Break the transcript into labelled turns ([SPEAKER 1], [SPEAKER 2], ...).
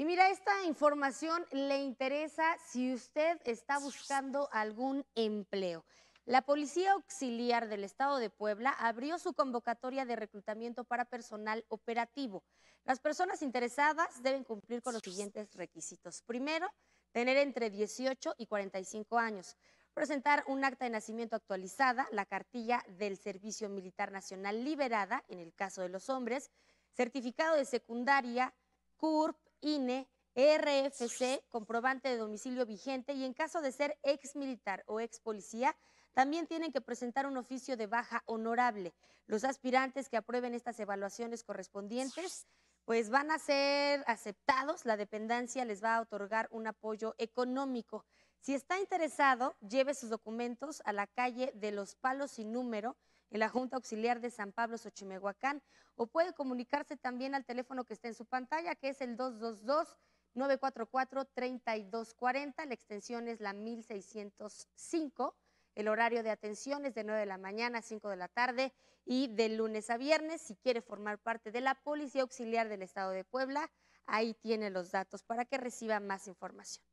[SPEAKER 1] Y mira, esta información le interesa si usted está buscando algún empleo. La Policía Auxiliar del Estado de Puebla abrió su convocatoria de reclutamiento para personal operativo. Las personas interesadas deben cumplir con los siguientes requisitos. Primero, tener entre 18 y 45 años, presentar un acta de nacimiento actualizada, la cartilla del Servicio Militar Nacional liberada, en el caso de los hombres, certificado de secundaria, CURP, INE, e, RFC, comprobante de domicilio vigente y en caso de ser ex militar o ex policía, también tienen que presentar un oficio de baja honorable. Los aspirantes que aprueben estas evaluaciones correspondientes, pues van a ser aceptados, la dependencia les va a otorgar un apoyo económico. Si está interesado, lleve sus documentos a la calle de los Palos sin número en la Junta Auxiliar de San Pablo, Xochimehuacán, o puede comunicarse también al teléfono que está en su pantalla, que es el 222-944-3240, la extensión es la 1605. El horario de atención es de 9 de la mañana a 5 de la tarde y de lunes a viernes. Si quiere formar parte de la Policía Auxiliar del Estado de Puebla, ahí tiene los datos para que reciba más información.